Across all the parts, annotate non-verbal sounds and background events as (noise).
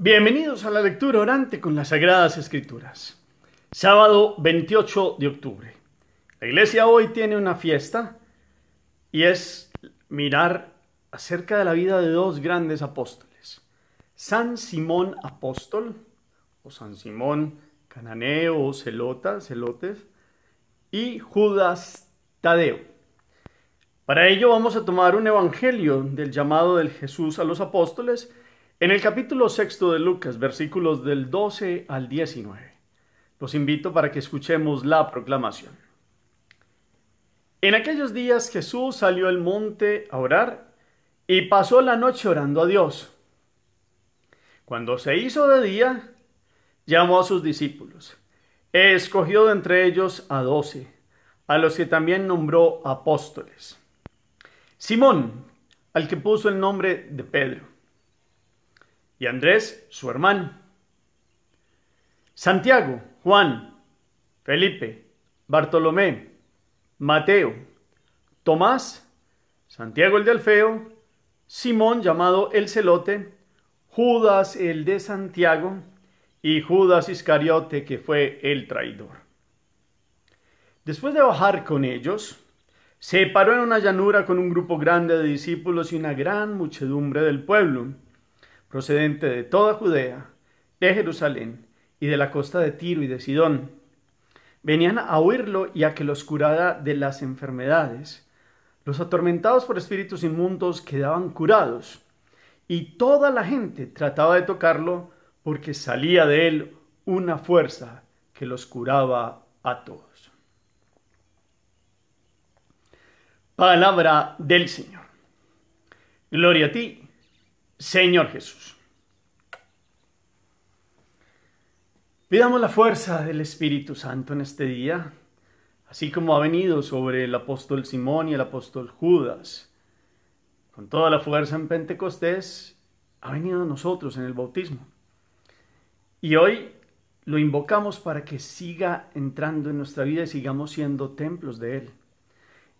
Bienvenidos a la lectura orante con las Sagradas Escrituras. Sábado 28 de octubre. La iglesia hoy tiene una fiesta y es mirar acerca de la vida de dos grandes apóstoles. San Simón apóstol o San Simón cananeo o celota, celotes y Judas Tadeo. Para ello vamos a tomar un evangelio del llamado del Jesús a los apóstoles en el capítulo sexto de Lucas, versículos del 12 al 19, los invito para que escuchemos la proclamación. En aquellos días Jesús salió al monte a orar y pasó la noche orando a Dios. Cuando se hizo de día, llamó a sus discípulos. Escogió de entre ellos a doce, a los que también nombró apóstoles. Simón, al que puso el nombre de Pedro y Andrés, su hermano. Santiago, Juan, Felipe, Bartolomé, Mateo, Tomás, Santiago el del Feo, Simón llamado el Celote, Judas el de Santiago y Judas Iscariote que fue el traidor. Después de bajar con ellos, se paró en una llanura con un grupo grande de discípulos y una gran muchedumbre del pueblo procedente de toda Judea, de Jerusalén y de la costa de Tiro y de Sidón. Venían a oírlo y a que los curara de las enfermedades. Los atormentados por espíritus inmundos quedaban curados, y toda la gente trataba de tocarlo porque salía de él una fuerza que los curaba a todos. Palabra del Señor. Gloria a ti, Señor Jesús. Pidamos la fuerza del Espíritu Santo en este día, así como ha venido sobre el apóstol Simón y el apóstol Judas. Con toda la fuerza en Pentecostés, ha venido a nosotros en el bautismo. Y hoy lo invocamos para que siga entrando en nuestra vida y sigamos siendo templos de Él.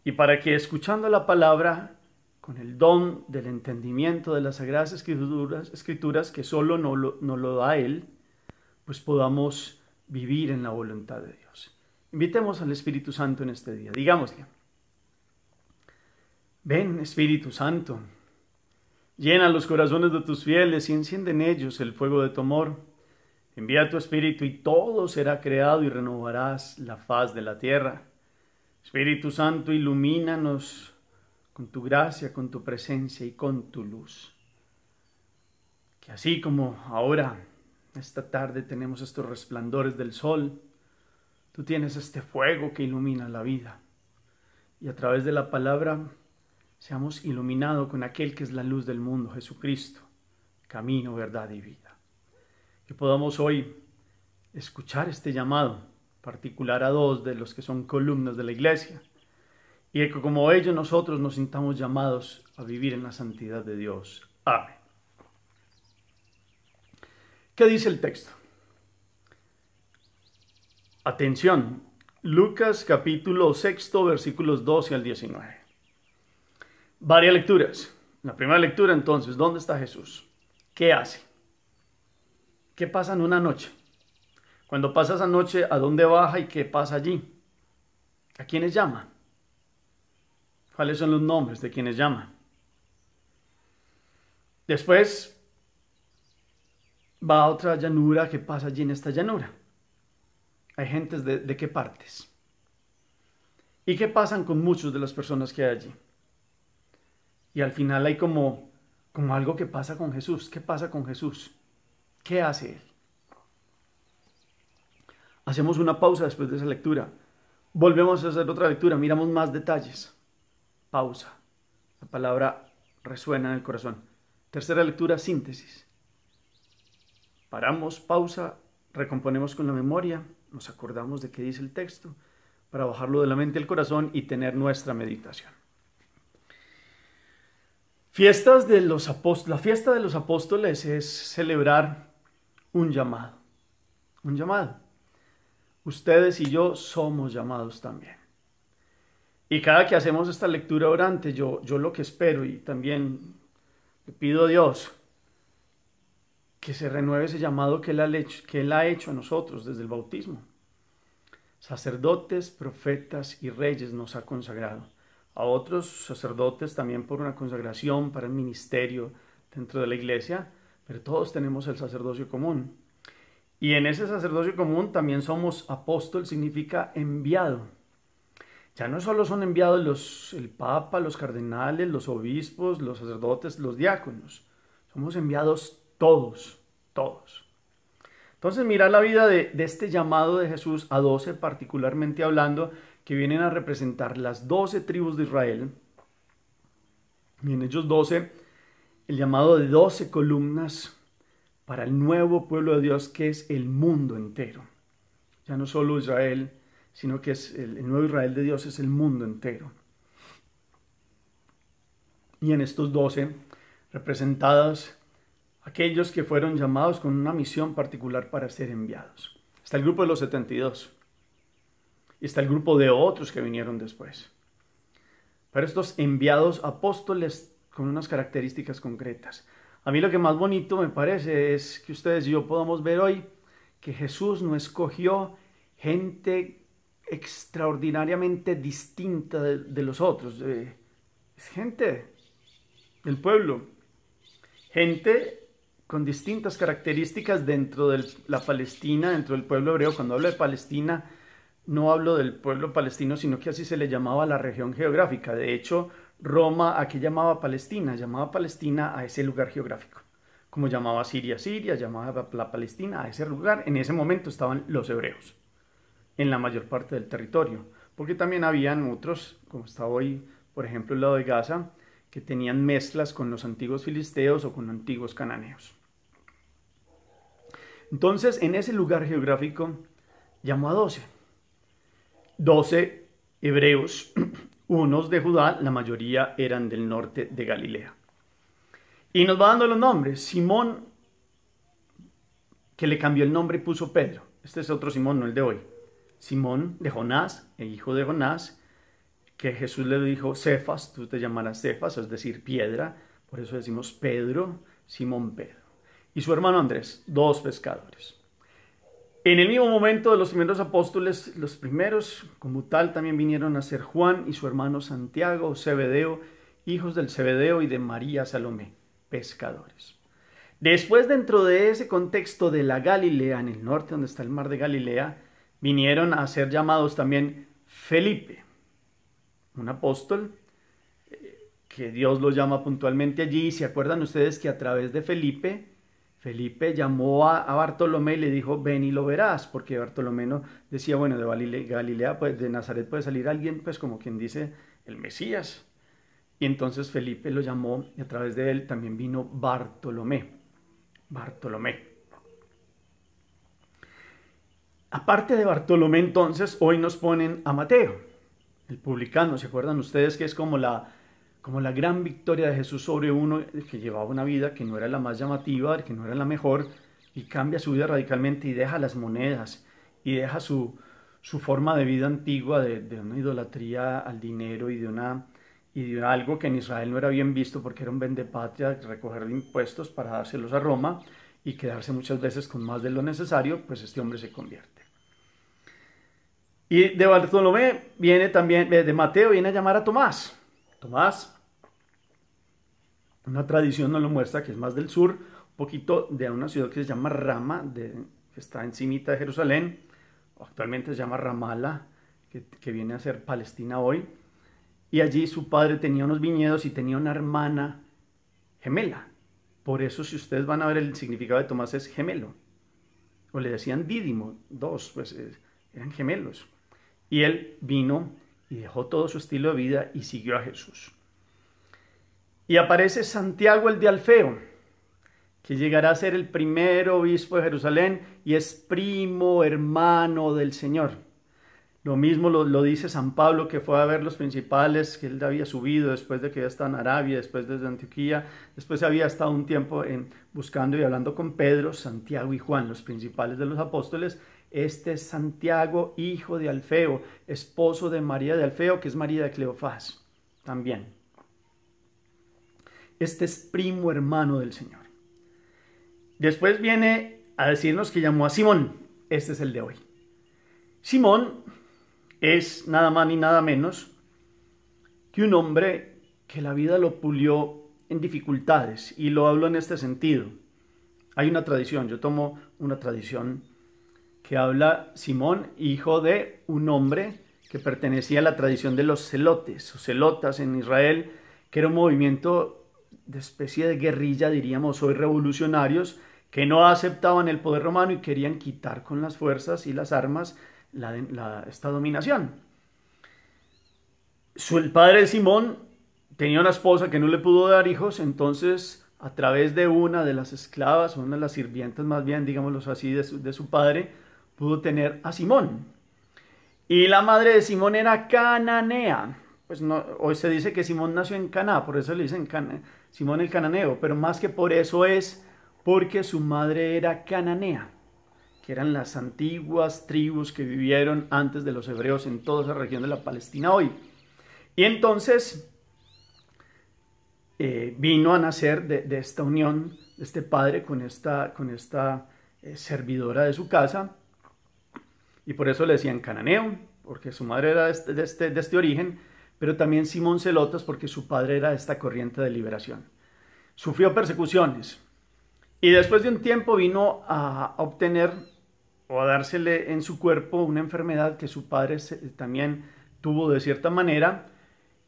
Y para que escuchando la palabra con el don del entendimiento de las Sagradas Escrituras, escrituras que solo nos lo, no lo da Él, pues podamos vivir en la voluntad de Dios. Invitemos al Espíritu Santo en este día. Digámosle, ven Espíritu Santo, llena los corazones de tus fieles y enciende en ellos el fuego de tu amor. Envía tu Espíritu y todo será creado y renovarás la faz de la tierra. Espíritu Santo, ilumínanos con tu gracia, con tu presencia y con tu luz. Que así como ahora, esta tarde, tenemos estos resplandores del sol, tú tienes este fuego que ilumina la vida. Y a través de la palabra seamos iluminados con aquel que es la luz del mundo, Jesucristo, camino, verdad y vida. Que podamos hoy escuchar este llamado particular a dos de los que son columnas de la iglesia y que como ellos nosotros nos sintamos llamados a vivir en la santidad de Dios. Amén. ¿Qué dice el texto? Atención, Lucas capítulo 6, versículos 12 al 19. Varias lecturas. La primera lectura entonces, ¿dónde está Jesús? ¿Qué hace? ¿Qué pasa en una noche? Cuando pasa esa noche, ¿a dónde baja y qué pasa allí? ¿A quiénes llama? cuáles son los nombres de quienes llaman. Después va a otra llanura, ¿qué pasa allí en esta llanura? Hay gentes de, qué partes. ¿Y qué pasan con muchos de las personas que hay allí? Y al final hay como, como algo que pasa con Jesús. ¿Qué pasa con Jesús? ¿Qué hace él? Hacemos una pausa después de esa lectura. Volvemos a hacer otra lectura, miramos más detalles. Pausa. La palabra resuena en el corazón. Tercera lectura, síntesis. Paramos, pausa, recomponemos con la memoria, nos acordamos de qué dice el texto, para bajarlo de la mente al corazón y tener nuestra meditación. Fiestas de los apóstoles. La fiesta de los apóstoles es celebrar un llamado. Un llamado. Ustedes y yo somos llamados también. Y cada que hacemos esta lectura orante, yo, yo lo que espero y también le pido a Dios que se renueve ese llamado que él, ha que él ha hecho a nosotros desde el bautismo. Sacerdotes, profetas y reyes nos ha consagrado. A otros sacerdotes también por una consagración para el ministerio dentro de la iglesia, pero todos tenemos el sacerdocio común. Y en ese sacerdocio común también somos apóstol, significa enviado. Ya no solo son enviados los, el Papa, los cardenales, los obispos, los sacerdotes, los diáconos. Somos enviados todos, todos. Entonces mira la vida de, este llamado de Jesús a doce, particularmente hablando, que vienen a representar las doce tribus de Israel. Y en ellos 12, el llamado de doce columnas para el nuevo pueblo de Dios que es el mundo entero. Ya no solo Israel, sino que es el, nuevo Israel de Dios es el mundo entero. Y en estos doce, representadas aquellos que fueron llamados con una misión particular para ser enviados. Está el grupo de los 72. Y está el grupo de otros que vinieron después. Pero estos enviados apóstoles con unas características concretas. A mí lo que más bonito me parece es que ustedes y yo podamos ver hoy que Jesús no escogió gente extraordinariamente distinta de, los otros. Eh, es gente del pueblo, gente con distintas características dentro de la Palestina, dentro del pueblo hebreo. Cuando hablo de Palestina, no hablo del pueblo palestino, sino que así se le llamaba la región geográfica. De hecho, Roma, ¿a qué llamaba Palestina? Llamaba Palestina a ese lugar geográfico. Como llamaba Siria, Siria, llamaba la Palestina a ese lugar. En ese momento estaban los hebreos en la mayor parte del territorio, porque también habían otros, como está hoy, por ejemplo, el lado de Gaza, que tenían mezclas con los antiguos filisteos o con antiguos cananeos. Entonces, en ese lugar geográfico, llamó a doce. Doce hebreos, (clears throat) unos de Judá, la mayoría eran del norte de Galilea. Y nos va dando los nombres. Simón, que le cambió el nombre y puso Pedro. Este es otro Simón, no el de hoy. Simón de Jonás, el hijo de Jonás, que Jesús le dijo, Cefas, tú te llamarás Cefas, es decir, piedra, por eso decimos Pedro, Simón Pedro, y su hermano Andrés, dos pescadores. En el mismo momento de los primeros apóstoles, los primeros como tal también vinieron a ser Juan y su hermano Santiago, Cebedeo, hijos del Cebedeo y de María Salomé, pescadores. Después, dentro de ese contexto de la Galilea, en el norte donde está el mar de Galilea, vinieron a ser llamados también Felipe, un apóstol eh, que Dios lo llama puntualmente allí. Si acuerdan ustedes que a través de Felipe, Felipe llamó a, Bartolomé y le dijo, ven y lo verás? Porque Bartolomé no decía, bueno, de Galilea, pues de Nazaret puede salir alguien, pues como quien dice, el Mesías. Y entonces Felipe lo llamó y a través de él también vino Bartolomé. Bartolomé. Aparte de Bartolomé, entonces, hoy nos ponen a Mateo, el publicano. ¿Se acuerdan ustedes que es como la, como la gran victoria de Jesús sobre uno que llevaba una vida que no era la más llamativa, que no era la mejor, y cambia su vida radicalmente y deja las monedas y deja su, su forma de vida antigua de, una idolatría al dinero y de una y de algo que en Israel no era bien visto porque era un vendepatria recoger impuestos para dárselos a Roma y quedarse muchas veces con más de lo necesario, pues este hombre se convierte. Y de Bartolomé viene también, eh, de Mateo viene a llamar a Tomás. Tomás, una tradición nos lo muestra que es más del sur, un poquito de una ciudad que se llama Rama, que está encimita de Jerusalén, actualmente se llama Ramala, que, que viene a ser Palestina hoy. Y allí su padre tenía unos viñedos y tenía una hermana gemela. Por eso si ustedes van a ver el significado de Tomás es gemelo. O le decían Dídimo, dos, pues eh, eran gemelos. Y él vino y dejó todo su estilo de vida y siguió a Jesús. Y aparece Santiago el de Alfeo, que llegará a ser el primer obispo de Jerusalén y es primo hermano del Señor. Lo mismo lo, dice San Pablo, que fue a ver los principales que él había subido después de que había estado en Arabia, después desde Antioquía, después había estado un tiempo en, buscando y hablando con Pedro, Santiago y Juan, los principales de los apóstoles, este es Santiago, hijo de Alfeo, esposo de María de Alfeo, que es María de Cleofás también. Este es primo hermano del Señor. Después viene a decirnos que llamó a Simón. Este es el de hoy. Simón es nada más ni nada menos que un hombre que la vida lo pulió en dificultades. Y lo hablo en este sentido. Hay una tradición, yo tomo una tradición que habla Simón, hijo de un hombre que pertenecía a la tradición de los celotes o celotas en Israel, que era un movimiento de especie de guerrilla, diríamos hoy revolucionarios, que no aceptaban el poder romano y querían quitar con las fuerzas y las armas esta dominación. Su, el padre de Simón tenía una esposa que no le pudo dar hijos, entonces a través de una de las esclavas, una de las sirvientas más bien, digámoslo así, de su padre, pudo tener a Simón. Y la madre de Simón era cananea. Pues hoy se dice que Simón nació en Caná, por eso le dicen Simón el cananeo, pero más que por eso es porque su madre era cananea, que eran las antiguas tribus que vivieron antes de los hebreos en toda esa región de la Palestina hoy. Y entonces eh, vino a nacer de, esta unión, de este padre con esta, con esta eh, servidora de su casa, y por eso le decían cananeo, porque su madre era de este, este, este origen, pero también Simón Celotas, porque su padre era de esta corriente de liberación. Sufrió persecuciones y después de un tiempo vino a obtener o a dársele en su cuerpo una enfermedad que su padre también tuvo de cierta manera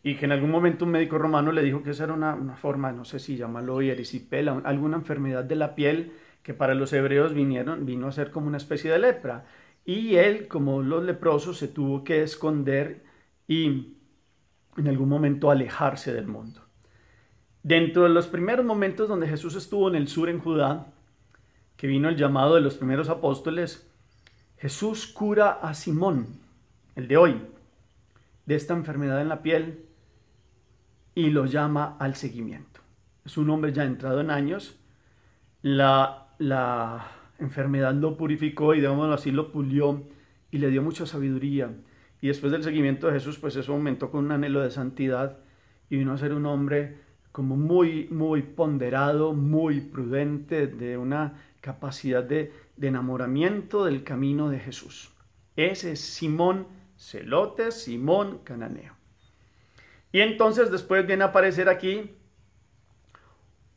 y que en algún momento un médico romano le dijo que esa era una, una forma, no sé si llamarlo erisipela, alguna enfermedad de la piel que para los hebreos vinieron, vino a ser como una especie de lepra. Y él, como los leprosos, se tuvo que esconder y en algún momento alejarse del mundo. Dentro de los primeros momentos donde Jesús estuvo en el sur, en Judá, que vino el llamado de los primeros apóstoles, Jesús cura a Simón, el de hoy, de esta enfermedad en la piel y lo llama al seguimiento. Es un hombre ya entrado en años. La, la enfermedad lo purificó y, digámoslo así, lo pulió y le dio mucha sabiduría. Y después del seguimiento de Jesús, pues eso aumentó con un anhelo de santidad y vino a ser un hombre como muy, muy ponderado, muy prudente, de una capacidad de, de enamoramiento del camino de Jesús. Ese es Simón Celote, Simón Cananeo. Y entonces después viene a aparecer aquí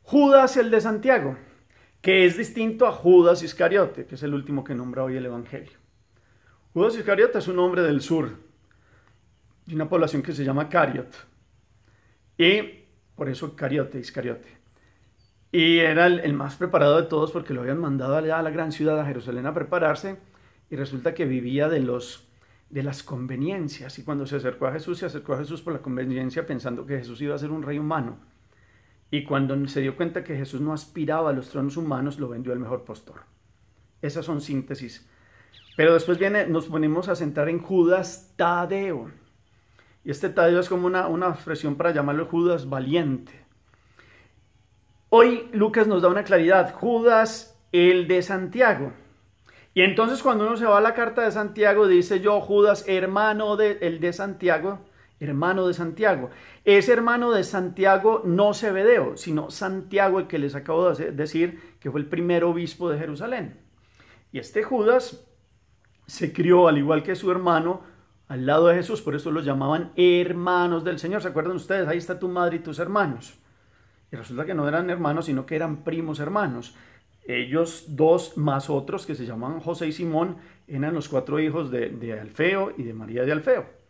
Judas el de Santiago que es distinto a Judas Iscariote, que es el último que nombra hoy el Evangelio. Judas Iscariote es un hombre del sur, de una población que se llama Cariot, y por eso Cariote, Iscariote. Y era el, más preparado de todos porque lo habían mandado allá a la gran ciudad, a Jerusalén, a prepararse. Y resulta que vivía de, los, de las conveniencias. Y cuando se acercó a Jesús, se acercó a Jesús por la conveniencia pensando que Jesús iba a ser un rey humano. Y cuando se dio cuenta que Jesús no aspiraba a los tronos humanos, lo vendió al mejor postor. Esas son síntesis. Pero después viene, nos ponemos a centrar en Judas Tadeo. Y este Tadeo es como una, una expresión para llamarlo Judas valiente. Hoy Lucas nos da una claridad, Judas el de Santiago. Y entonces cuando uno se va a la carta de Santiago, dice yo, Judas, hermano del de Santiago, hermano de Santiago. Ese hermano de Santiago no se deo, sino Santiago, el que les acabo de decir que fue el primer obispo de Jerusalén. Y este Judas se crió, al igual que su hermano, al lado de Jesús, por eso los llamaban hermanos del Señor. ¿Se acuerdan ustedes? Ahí está tu madre y tus hermanos. Y resulta que no eran hermanos, sino que eran primos hermanos. Ellos dos más otros que se llamaban José y Simón eran los cuatro hijos de Alfeo y de María de Alfeo.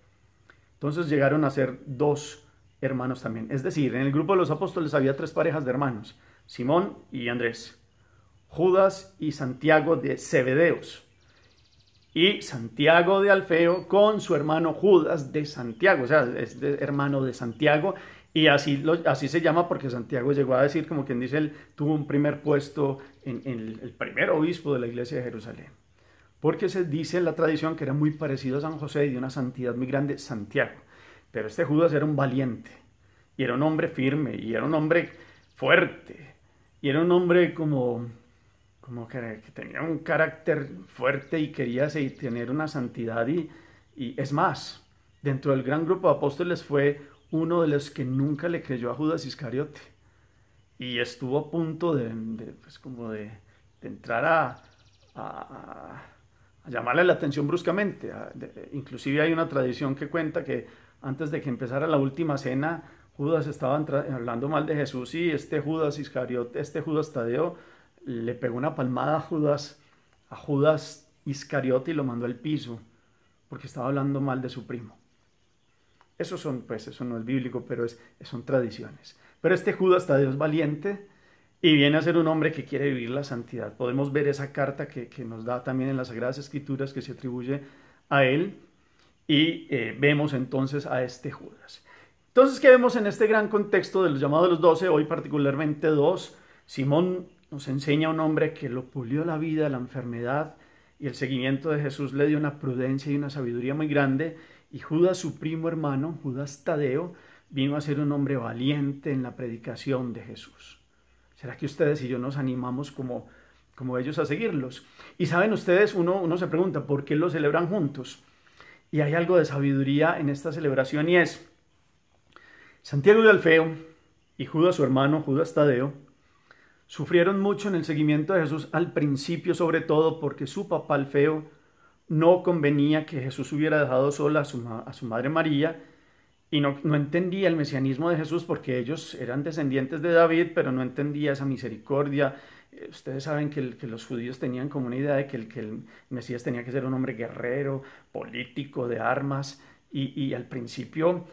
Entonces llegaron a ser dos hermanos también. Es decir, en el grupo de los apóstoles había tres parejas de hermanos, Simón y Andrés, Judas y Santiago de Cebedeos y Santiago de Alfeo con su hermano Judas de Santiago, o sea, es hermano de Santiago, y así, así se llama porque Santiago llegó a decir, como quien dice, él tuvo un primer puesto en el primer obispo de la iglesia de Jerusalén porque se dice en la tradición que era muy parecido a San José y de una santidad muy grande, Santiago. Pero este Judas era un valiente, y era un hombre firme, y era un hombre fuerte, y era un hombre como, como que, tenía un carácter fuerte y quería tener una santidad. Y, y es más, dentro del gran grupo de apóstoles fue uno de los que nunca le creyó a Judas Iscariote. Y estuvo a punto de, pues, como de, entrar a a llamarle la atención bruscamente. Ah, inclusive hay una tradición que cuenta que antes de que empezara la última cena, Judas estaba hablando mal de Jesús y este Judas Iscariote, este Judas Tadeo, le pegó una palmada a Judas, a Judas Iscariote y lo mandó al piso porque estaba hablando mal de su primo. Eso son, pues, eso no es bíblico, pero es, son tradiciones. Pero este Judas Tadeo es valiente, y viene a ser un hombre que quiere vivir la santidad. Podemos ver esa carta que, nos da también en las Sagradas Escrituras que se atribuye a él y eh, vemos entonces a este Judas. Entonces, ¿qué vemos en este gran contexto de los llamados de los doce? Hoy particularmente dos. Simón nos enseña a un hombre que lo pulió la vida, la enfermedad y el seguimiento de Jesús le dio una prudencia y una sabiduría muy grande. Y Judas, su primo hermano, Judas Tadeo, vino a ser un hombre valiente en la predicación de Jesús. ¿Será que ustedes y yo nos animamos como, como ellos a seguirlos? Y saben ustedes, uno, uno se pregunta, ¿por qué lo celebran juntos? Y hay algo de sabiduría en esta celebración y es, Santiago de Alfeo y Judas su hermano, Judas Tadeo, sufrieron mucho en el seguimiento de Jesús al principio, sobre todo porque su papá Alfeo no convenía que Jesús hubiera dejado sola a su, a su madre María y no, entendía el mesianismo de Jesús porque ellos eran descendientes de David, pero no entendía esa misericordia. Eh, ustedes saben que, que los judíos tenían como una idea de que el, que el, Mesías tenía que ser un hombre guerrero, político, de armas, y, al principio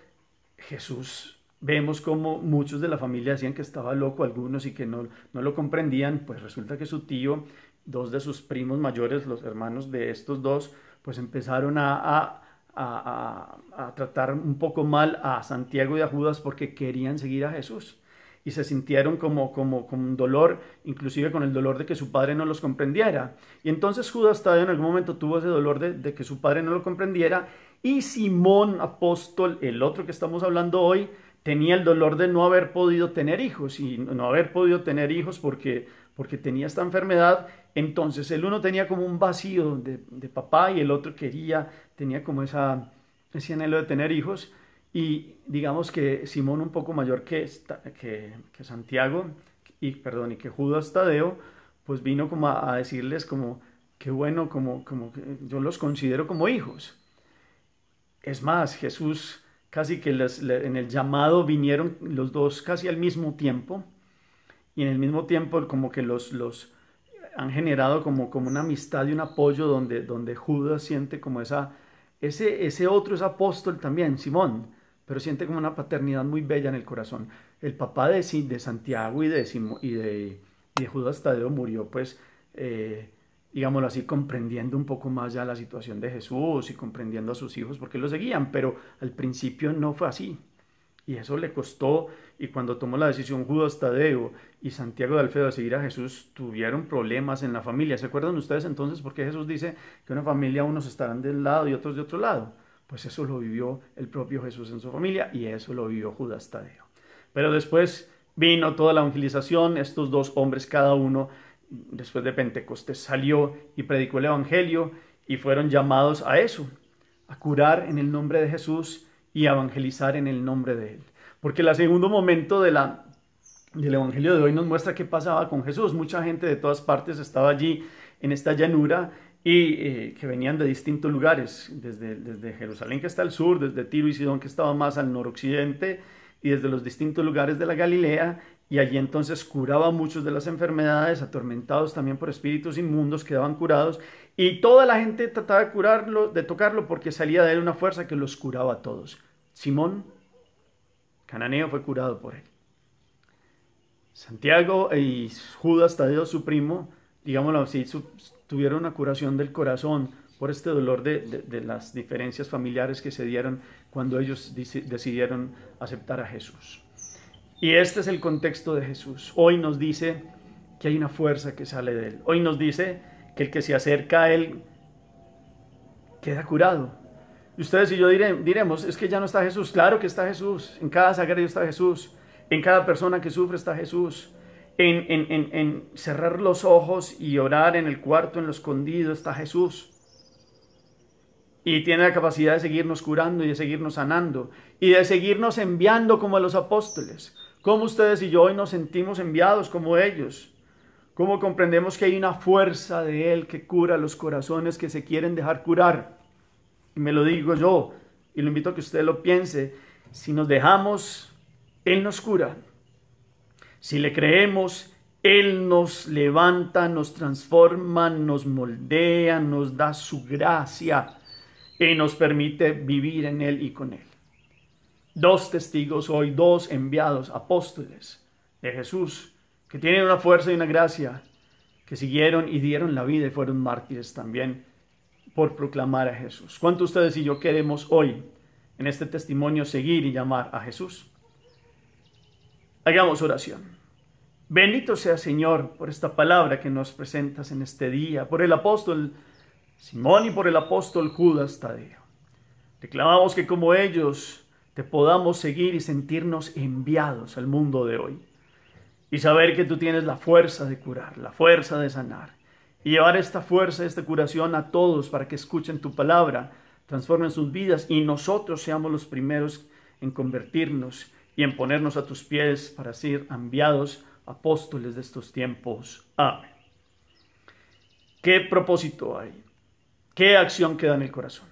Jesús vemos como muchos de la familia decían que estaba loco, algunos y que no, no lo comprendían, pues resulta que su tío, dos de sus primos mayores, los hermanos de estos dos, pues empezaron a a, tratar un poco mal a Santiago y a Judas porque querían seguir a Jesús y se sintieron como, como con dolor, inclusive con el dolor de que su padre no los comprendiera. Y entonces Judas todavía en algún momento tuvo ese dolor de, de que su padre no lo comprendiera y Simón apóstol, el otro que estamos hablando hoy, tenía el dolor de no haber podido tener hijos y no haber podido tener hijos porque porque tenía esta enfermedad entonces el uno tenía como un vacío de, papá y el otro quería, tenía como esa, ese anhelo de tener hijos. Y digamos que Simón, un poco mayor que, que, que Santiago, y perdón, y que Judas Tadeo, pues vino como a, decirles como, qué bueno, como, como yo los considero como hijos. Es más, Jesús casi que en el llamado vinieron los dos casi al mismo tiempo, y en el mismo tiempo como que los, los, han generado como, como una amistad y un apoyo donde, donde Judas siente como esa, ese, ese otro es apóstol también, Simón, pero siente como una paternidad muy bella en el corazón. El papá de, de Santiago y de, y de, de Judas Tadeo murió, pues, eh, digámoslo así, comprendiendo un poco más ya la situación de Jesús y comprendiendo a sus hijos, porque lo seguían, pero al principio no fue así. Y eso le costó, y cuando tomó la decisión Judas Tadeo y Santiago de Alfredo de seguir a Jesús, tuvieron problemas en la familia. ¿Se acuerdan ustedes entonces por qué Jesús dice que una familia unos estarán de un lado y otros de otro lado? Pues eso lo vivió el propio Jesús en su familia y eso lo vivió Judas Tadeo. Pero después vino toda la evangelización, estos dos hombres cada uno, después de Pentecostés salió y predicó el Evangelio y fueron llamados a eso, a curar en el nombre de Jesús y evangelizar en el nombre de Él. Porque el segundo momento de la, del Evangelio de hoy nos muestra qué pasaba con Jesús. Mucha gente de todas partes estaba allí en esta llanura y eh, que venían de distintos lugares, desde, desde Jerusalén que está al sur, desde Tiro y Sidón que estaba más al noroccidente y desde los distintos lugares de la Galilea y allí entonces curaba muchos de las enfermedades, atormentados también por espíritus inmundos, quedaban curados y toda la gente trataba de curarlo, de tocarlo, porque salía de él una fuerza que los curaba a todos. Simón, cananeo, fue curado por él. Santiago y Judas, Tadeo, su primo, digámoslo así, tuvieron una curación del corazón por este dolor de, las diferencias familiares que se dieron cuando ellos decidieron aceptar a Jesús. Y este es el contexto de Jesús. Hoy nos dice que hay una fuerza que sale de él. Hoy nos dice que el que se acerca a Él queda curado. Y ustedes y yo diremos, es que ya no está Jesús. Claro que está Jesús. En cada sagrario está Jesús. En cada persona que sufre está Jesús. En, en, en cerrar los ojos y orar en el cuarto, en lo escondido, está Jesús. Y tiene la capacidad de seguirnos curando y de seguirnos sanando y de seguirnos enviando como a los apóstoles. Como ustedes y yo hoy nos sentimos enviados como ellos cómo comprendemos que hay una fuerza de Él que cura los corazones que se quieren dejar curar. Y me lo digo yo, y lo invito a que usted lo piense. Si nos dejamos, Él nos cura. Si le creemos, Él nos levanta, nos transforma, nos moldea, nos da su gracia y nos permite vivir en Él y con Él. Dos testigos hoy, dos enviados, apóstoles de Jesús, que tienen una fuerza y una gracia, que siguieron y dieron la vida y fueron mártires también por proclamar a Jesús. ¿Cuántos ustedes y yo queremos hoy en este testimonio seguir y llamar a Jesús? Hagamos oración. Bendito sea Señor por esta palabra que nos presentas en este día, por el apóstol Simón y por el apóstol Judas Tadeo. Reclamamos que como ellos te podamos seguir y sentirnos enviados al mundo de hoy y saber que tú tienes la fuerza de curar, la fuerza de sanar y llevar esta fuerza, esta curación a todos para que escuchen tu palabra, transformen sus vidas y nosotros seamos los primeros en convertirnos y en ponernos a tus pies para ser enviados apóstoles de estos tiempos. Amén. ¿Qué propósito hay? ¿Qué acción queda en el corazón?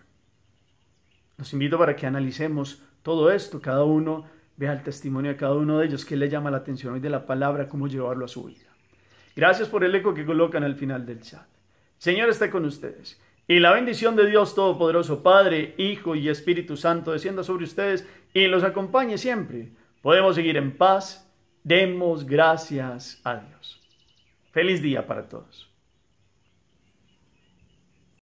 Los invito para que analicemos todo esto, cada uno Vea el testimonio de cada uno de ellos, que le llama la atención hoy de la palabra, cómo llevarlo a su vida. Gracias por el eco que colocan al final del chat. Señor esté con ustedes. Y la bendición de Dios Todopoderoso, Padre, Hijo y Espíritu Santo, descienda sobre ustedes y los acompañe siempre. Podemos seguir en paz. Demos gracias a Dios. Feliz día para todos.